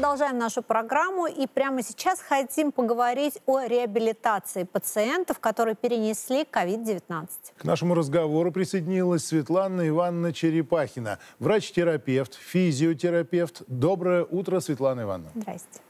продолжаем нашу программу и прямо сейчас хотим поговорить о реабилитации пациентов, которые перенесли COVID-19. К нашему разговору присоединилась Светлана Ивановна Черепахина, врач-терапевт, физиотерапевт. Доброе утро, Светлана Ивановна. Здравствуйте.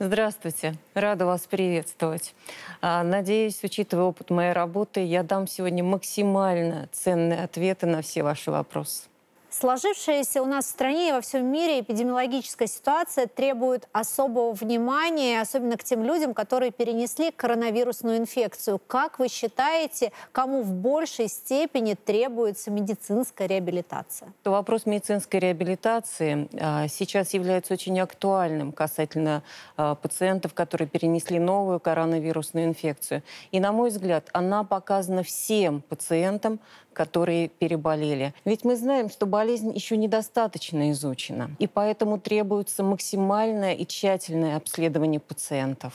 Здравствуйте, рада вас приветствовать. А, надеюсь, учитывая опыт моей работы, я дам сегодня максимально ценные ответы на все ваши вопросы. Сложившаяся у нас в стране и во всем мире эпидемиологическая ситуация требует особого внимания, особенно к тем людям, которые перенесли коронавирусную инфекцию. Как вы считаете, кому в большей степени требуется медицинская реабилитация? Вопрос медицинской реабилитации а, сейчас является очень актуальным касательно а, пациентов, которые перенесли новую коронавирусную инфекцию. И, на мой взгляд, она показана всем пациентам, которые переболели. Ведь мы знаем, что болезнь еще недостаточно изучена, и поэтому требуется максимальное и тщательное обследование пациентов.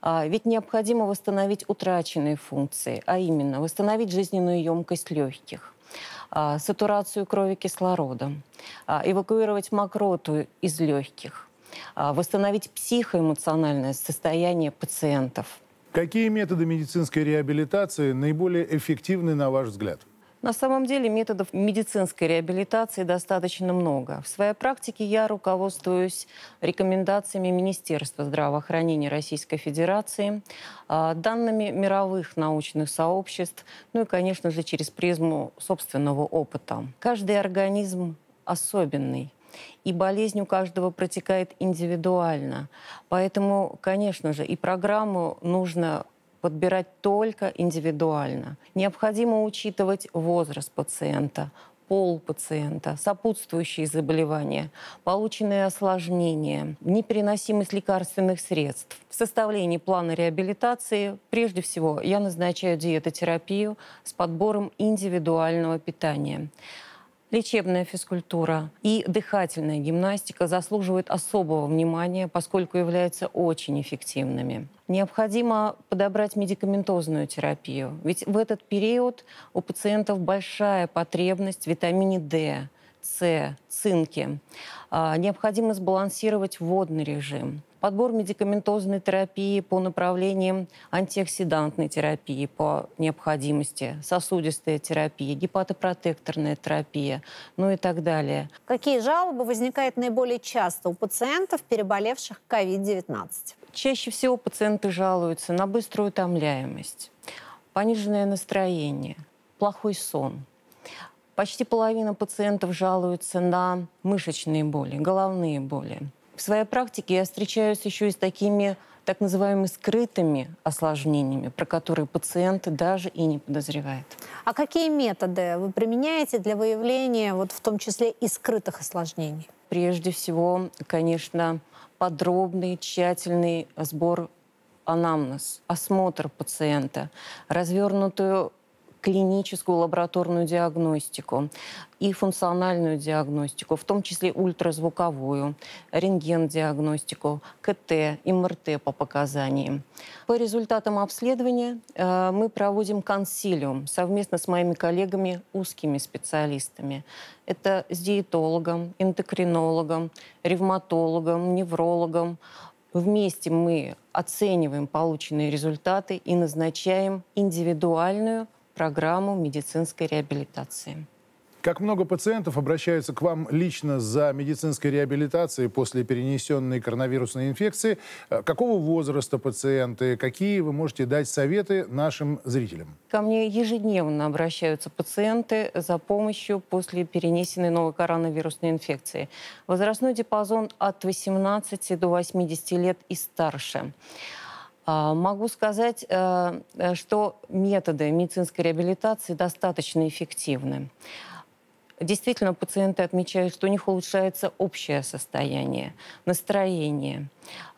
А, ведь необходимо восстановить утраченные функции, а именно восстановить жизненную емкость легких, а, сатурацию крови кислородом, а, эвакуировать мокроту из легких, восстановить психоэмоциональное состояние пациентов. Какие методы медицинской реабилитации наиболее эффективны, на ваш взгляд? На самом деле методов медицинской реабилитации достаточно много. В своей практике я руководствуюсь рекомендациями Министерства здравоохранения Российской Федерации, а, данными мировых научных сообществ, ну и, конечно же, через призму собственного опыта. Каждый организм особенный и болезнь у каждого протекает индивидуально. Поэтому, конечно же, и программу нужно подбирать только индивидуально. Необходимо учитывать возраст пациента, пол пациента, сопутствующие заболевания, полученные осложнения, непереносимость лекарственных средств. В составлении плана реабилитации прежде всего я назначаю диетотерапию с подбором индивидуального питания лечебная физкультура и дыхательная гимнастика заслуживают особого внимания, поскольку являются очень эффективными. Необходимо подобрать медикаментозную терапию, ведь в этот период у пациентов большая потребность в витамине D – с, цинки. А, необходимо сбалансировать водный режим. Подбор медикаментозной терапии по направлениям антиоксидантной терапии по необходимости, сосудистая терапия, гепатопротекторная терапия, ну и так далее. Какие жалобы возникают наиболее часто у пациентов, переболевших COVID-19? Чаще всего пациенты жалуются на быструю утомляемость, пониженное настроение, плохой сон – Почти половина пациентов жалуются на мышечные боли, головные боли. В своей практике я встречаюсь еще и с такими так называемыми скрытыми осложнениями, про которые пациенты даже и не подозревают. А какие методы вы применяете для выявления, вот в том числе и скрытых осложнений? Прежде всего, конечно, подробный, тщательный сбор анамнез, осмотр пациента, развернутую клиническую лабораторную диагностику и функциональную диагностику, в том числе ультразвуковую, рентген-диагностику, КТ, МРТ по показаниям. По результатам обследования э, мы проводим консилиум совместно с моими коллегами, узкими специалистами. Это с диетологом, эндокринологом, ревматологом, неврологом. Вместе мы оцениваем полученные результаты и назначаем индивидуальную программу медицинской реабилитации. Как много пациентов обращаются к вам лично за медицинской реабилитацией после перенесенной коронавирусной инфекции? Э, какого возраста пациенты? Какие вы можете дать советы нашим зрителям? Ко мне ежедневно обращаются пациенты за помощью после перенесенной новой коронавирусной инфекции. Возрастной диапазон от 18 до 80 лет и старше. А, могу сказать, э, э, что методы медицинской реабилитации достаточно эффективны. Действительно, пациенты отмечают, что у них улучшается общее состояние, настроение,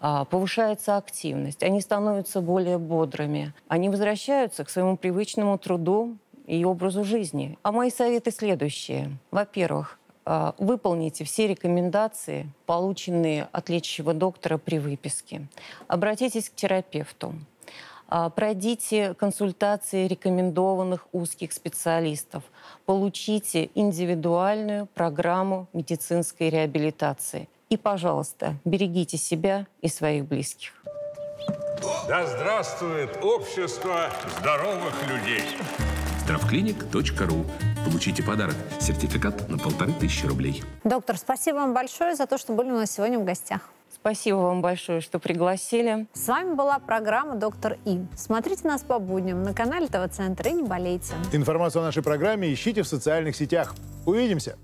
а, повышается активность, они становятся более бодрыми, они возвращаются к своему привычному труду и образу жизни. А мои советы следующие. Во-первых, а, выполните все рекомендации, полученные от лечащего доктора при выписке. Обратитесь к терапевту. А, пройдите консультации рекомендованных узких специалистов. Получите индивидуальную программу медицинской реабилитации. И, пожалуйста, берегите себя и своих близких. Да здравствует общество здоровых людей! travclinic.ru. Получите подарок – сертификат на полторы тысячи рублей. Доктор, спасибо вам большое за то, что были у нас сегодня в гостях. Спасибо вам большое, что пригласили. С вами была программа «Доктор И». Смотрите нас по будням на канале ТВ-центра и не болейте. Информацию о нашей программе ищите в социальных сетях. Увидимся!